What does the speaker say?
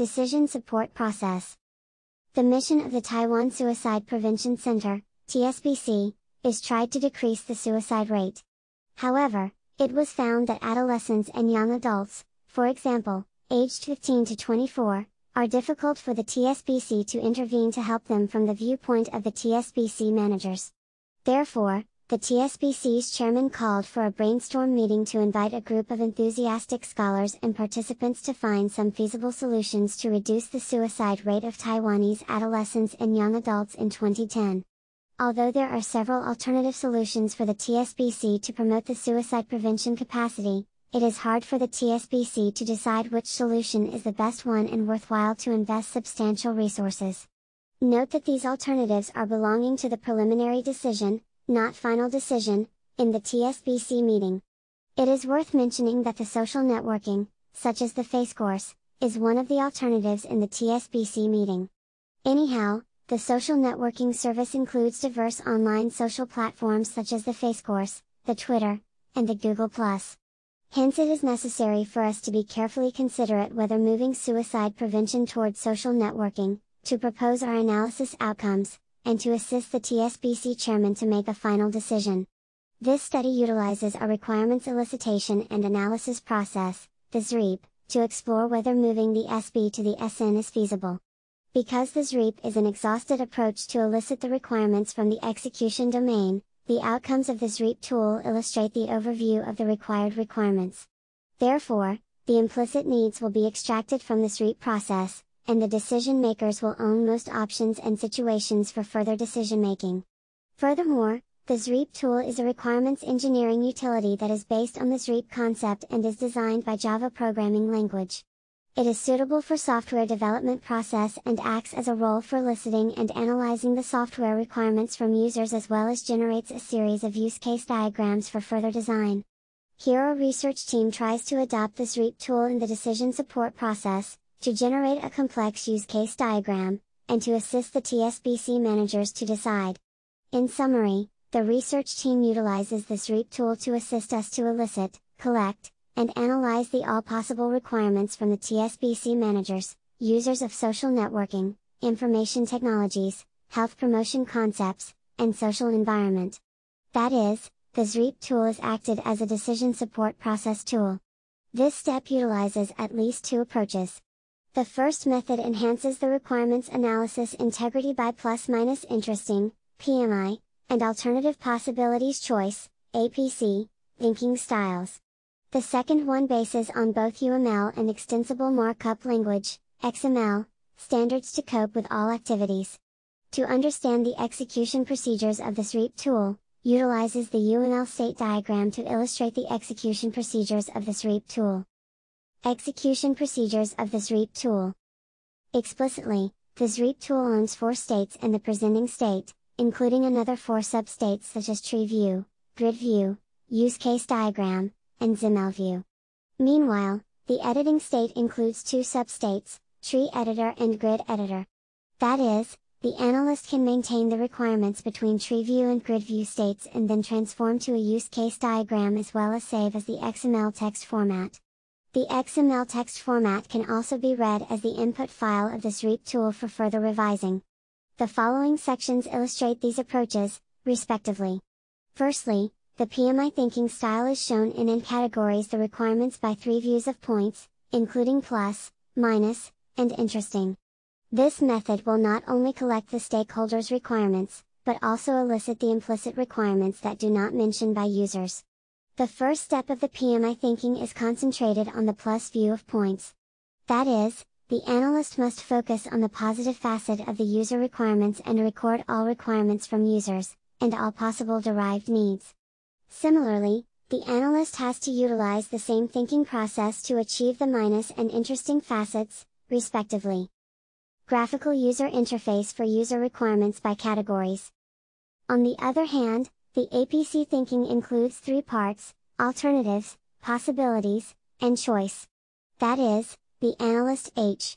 Decision Support Process. The mission of the Taiwan Suicide Prevention Center, TSBC, is tried to decrease the suicide rate. However, it was found that adolescents and young adults, for example, aged 15 to 24, are difficult for the TSBC to intervene to help them from the viewpoint of the TSBC managers. Therefore, the TSBC's chairman called for a brainstorm meeting to invite a group of enthusiastic scholars and participants to find some feasible solutions to reduce the suicide rate of Taiwanese adolescents and young adults in 2010. Although there are several alternative solutions for the TSBC to promote the suicide prevention capacity, it is hard for the TSBC to decide which solution is the best one and worthwhile to invest substantial resources. Note that these alternatives are belonging to the preliminary decision, not final decision, in the TSBC meeting. It is worth mentioning that the social networking, such as the face course, is one of the alternatives in the TSBC meeting. Anyhow, the social networking service includes diverse online social platforms such as the face course, the Twitter, and the Google+. Hence it is necessary for us to be carefully considerate whether moving suicide prevention toward social networking, to propose our analysis outcomes, and to assist the TSBC chairman to make a final decision. This study utilizes a requirements elicitation and analysis process, the ZREAP, to explore whether moving the SB to the SN is feasible. Because the ZREAP is an exhausted approach to elicit the requirements from the execution domain, the outcomes of the ZREAP tool illustrate the overview of the required requirements. Therefore, the implicit needs will be extracted from the ZREAP process, and the decision makers will own most options and situations for further decision making. Furthermore, the ZREAP tool is a requirements engineering utility that is based on the ZREAP concept and is designed by Java programming language. It is suitable for software development process and acts as a role for eliciting and analyzing the software requirements from users as well as generates a series of use case diagrams for further design. Here our research team tries to adopt this ZREAP tool in the decision support process, to generate a complex use case diagram, and to assist the TSBC managers to decide. In summary, the research team utilizes this REAP tool to assist us to elicit, collect, and analyze the all possible requirements from the TSBC managers, users of social networking, information technologies, health promotion concepts, and social environment. That is, the ZREAP tool is acted as a decision support process tool. This step utilizes at least two approaches. The first method enhances the requirements analysis integrity by plus minus interesting, PMI, and alternative possibilities choice, APC, thinking styles. The second one bases on both UML and extensible markup language, XML, standards to cope with all activities. To understand the execution procedures of this SREAP tool, utilizes the UML state diagram to illustrate the execution procedures of this SREAP tool. Execution procedures of the ZREAP tool. Explicitly, the ZREAP tool owns four states and the presenting state, including another four substates such as tree view, grid view, use case diagram, and XML view. Meanwhile, the editing state includes two substates, tree editor and grid editor. That is, the analyst can maintain the requirements between tree view and grid view states and then transform to a use case diagram as well as save as the XML text format. The XML text format can also be read as the input file of this REAP tool for further revising. The following sections illustrate these approaches, respectively. Firstly, the PMI thinking style is shown in N categories the requirements by three views of points, including plus, minus, and interesting. This method will not only collect the stakeholders' requirements, but also elicit the implicit requirements that do not mention by users. The first step of the PMI thinking is concentrated on the plus view of points. That is, the analyst must focus on the positive facet of the user requirements and record all requirements from users, and all possible derived needs. Similarly, the analyst has to utilize the same thinking process to achieve the minus and interesting facets, respectively. Graphical User Interface for User Requirements by Categories. On the other hand, the APC thinking includes three parts, alternatives, possibilities, and choice. That is, the analyst H.